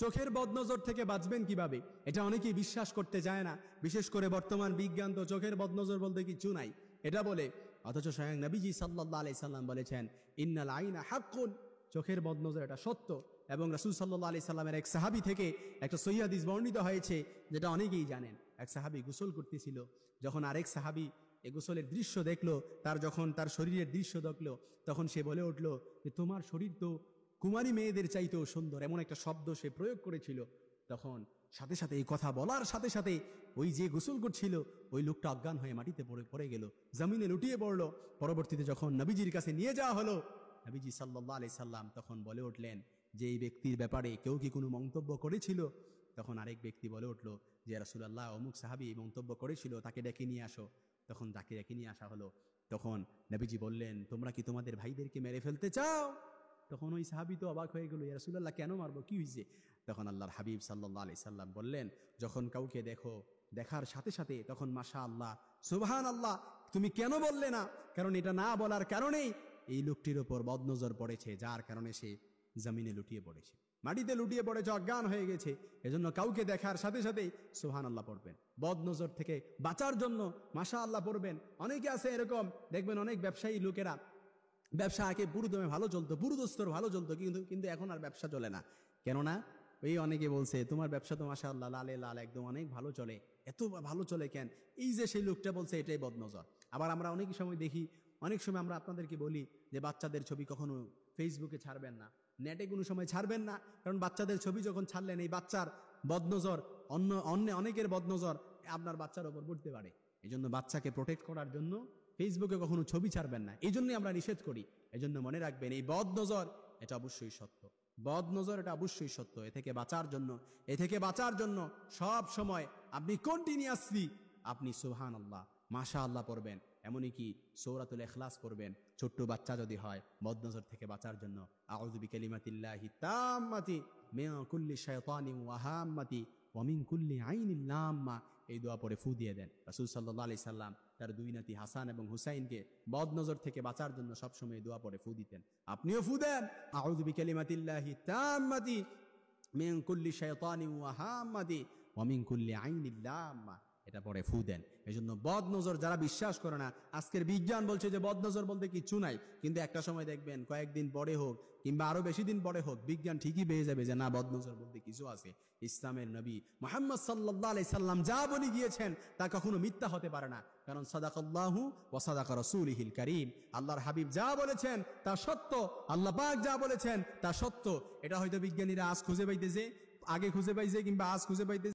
চোখের বদনজর থেকে বাঁচবেন কিভাবে এটা অনেকেই বিশ্বাস করতে চায় না বিশেষ করে বর্তমান বিজ্ঞান তো চোখের বদনজর বলতে কিছু নাই এটা বলে অথচ স্বয়ং নবীজি সাল্লাহ আলি সাল্লাম বলেছেন ইন্নাল আইনা হাকুন চোখের বদনজর এটা সত্য এবং রাসুল সাল্লাহ আলি সাল্লামের এক সাহাবি থেকে একটা সৈয়াদিস বর্ণিত হয়েছে যেটা অনেকেই জানেন এক সাহাবি গোসল করতেছিল যখন আরেক সাহাবি এ গোসলের দৃশ্য দেখলো তার যখন তার শরীরের দৃশ্য দেখলো তখন সে বলে উঠলো যে তোমার শরীর তো কুমারী মেয়েদের চাইতেও সুন্দর এমন একটা শব্দ সে প্রয়োগ করেছিল তখন সাথে সাথে এই কথা বলার সাথে সাথে ওই যে গোসল করছিল ওই লোকটা অজ্ঞান হয়ে মাটিতে পড়ে পড়ে গেল জামিনে লুটিয়ে পড়ল পরবর্তীতে যখন নবীজির কাছে নিয়ে যাওয়া হলো নবীজি সাল্লাহ আলি সাল্লাম তখন বলে উঠলেন যে এই ব্যক্তির ব্যাপারে কেউ কি কোনো মন্তব্য করেছিল তখন আরেক ব্যক্তি বলে উঠল যে রাসুলাল্লাহ অমুক সাহাবি এই মন্তব্য করেছিল তাকে ডেকে নিয়ে আসো তখন তাকে ডেকে নিয়ে আসা হলো তখন নবীজি বললেন তোমরা কি তোমাদের ভাইদেরকে মেরে ফেলতে চাও তখন ওই সাহাবি তো অবাক হয়ে গেল ইয়ারসুল্লাহ কেন মারবো কি হয়েছে তখন আল্লাহর হাবিব সাল্লাহ আলি সাল্লাম বললেন যখন কাউকে দেখো দেখার সাথে সাথে তখন মাসা আল্লাহ সুবাহান আল্লাহ তুমি কেন বললে না কারণ এটা না বলার কারণেই এই লোকটির ওপর বদনজর পড়েছে যার কারণে সে জমিনে লুটিয়ে পড়েছে মাটিতে লুটিয়ে পড়েছে অজ্ঞান হয়ে গেছে এজন্য কাউকে দেখার সাথে সাথে সোহান আল্লাহ পড়বেন বদনজর থেকে বাঁচার জন্য মাসা আল্লাহ পড়বেন অনেকে আছে এরকম দেখবেন অনেক ব্যবসায়ী লোকেরা ব্যবসা আগে বুড়ুদমে ভালো চলতো বুড়ুদস্তর ভালো চলতো কিন্তু কিন্তু এখন আর ব্যবসা চলে না কেননা ওই অনেকে বলছে তোমার ব্যবসা তো মাসা আল্লাহ লালে লাল একদম অনেক ভালো চলে এত ভালো চলে কেন এই যে সেই লোকটা বলছে এটাই বদনজর আবার আমরা অনেক সময় দেখি অনেক সময় আমরা আপনাদেরকে বলি যে বাচ্চাদের ছবি কখনো ফেসবুকে ছাড়বেন না নেটে কোনো সময় ছাড়বেন না কারণ বাচ্চাদের ছবি যখন ছাড়লেন এই বাচ্চার বদনজর অন্য অন্য অনেকের বদনজর আপনার বাচ্চার ওপর পড়তে পারে এই জন্য বাচ্চাকে প্রোটেক্ট করার জন্য ফেসবুকে কখনো ছবি ছাড়বেন না এই জন্যই আমরা নিষেধ করি এজন্য মনে রাখবেন এই বদ নজর এটা অবশ্যই সত্য বদ নজর এটা অবশ্যই সত্য এ থেকে বাঁচার জন্য এ থেকে বাঁচার জন্য সব সময় আপনি কন্টিনিউসলি আপনি সুহান আল্লাহ মাশা আল্লাহ পড়বেন এমনকি সৌরাতুল এখলাস পড়বেন ছোট্ট বাচ্চা যদি হয় বদ নজর থেকে বাঁচার জন্য আউজবি কালিমাতিল্লাহি তাম্মাতি মেয়া কুল্লি শয়তানি ওয়াহাম্মাতি ওয়ামিং কুল্লি আইন ইল্লাম্মা এই দোয়া পরে ফু দিয়ে দেন রাসুল সাল্লাহ আলি সাল্লাম তার দুই নাতি হাসান এবং হুসাইনকে বদনজর থেকে বাঁচার জন্য সবসময় দোয়া পরে ফু দিতেন আপনিও ফু দেন আউজবি কালিমাতিল্লাহি তাম্মাতি মিন কুল্লি শায়তানি ওয়া হাম্মাতি ওয়া মিন কুল্লি আইনিল্লাম্মা এটা পরে ফু দেন এই জন্য বদনজর যারা বিশ্বাস করে না আজকের বিজ্ঞান বলছে যে বদনজর বলতে কিচ্ছু নাই কিন্তু একটা সময় দেখবেন কয়েকদিন পরে হোক কিংবা আরো বেশি দিন পরে হোক বিজ্ঞান ঠিকই পেয়ে যাবে যে না বদনজর বলতে কিছু আছে ইসলামের নবী মোহাম্মদ সাল্লাহ আলি সাল্লাম যা বলি গিয়েছেন তা কখনো মিথ্যা হতে পারে না কারণ সাদাকাল্লাহু ও সাদাকা রসুল ইহিল করিম আল্লাহর হাবিব যা বলেছেন তা সত্য আল্লাহ পাক যা বলেছেন তা সত্য এটা হয়তো বিজ্ঞানীরা আজ খুঁজে পাইতেছে আগে খুঁজে পাইছে কিংবা আজ খুঁজে পাইতেছে